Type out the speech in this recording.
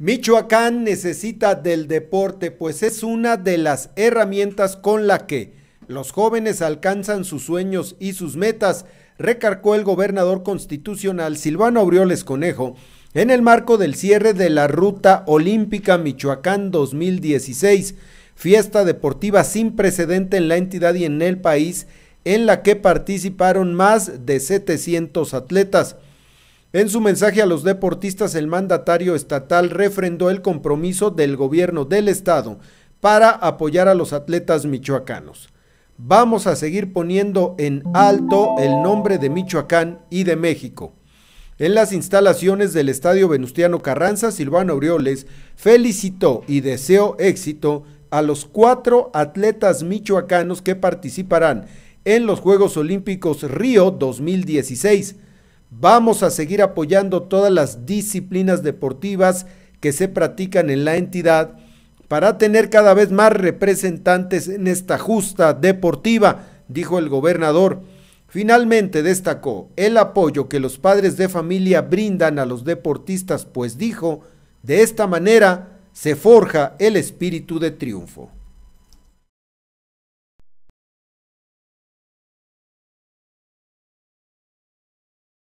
Michoacán necesita del deporte, pues es una de las herramientas con la que los jóvenes alcanzan sus sueños y sus metas, recarcó el gobernador constitucional Silvano Aureoles Conejo en el marco del cierre de la Ruta Olímpica Michoacán 2016, fiesta deportiva sin precedente en la entidad y en el país, en la que participaron más de 700 atletas. En su mensaje a los deportistas, el mandatario estatal refrendó el compromiso del gobierno del estado para apoyar a los atletas michoacanos. Vamos a seguir poniendo en alto el nombre de Michoacán y de México. En las instalaciones del Estadio Venustiano Carranza, Silvano Aureoles felicitó y deseó éxito a los cuatro atletas michoacanos que participarán en los Juegos Olímpicos Río 2016 Vamos a seguir apoyando todas las disciplinas deportivas que se practican en la entidad para tener cada vez más representantes en esta justa deportiva, dijo el gobernador. Finalmente destacó el apoyo que los padres de familia brindan a los deportistas, pues dijo, de esta manera se forja el espíritu de triunfo.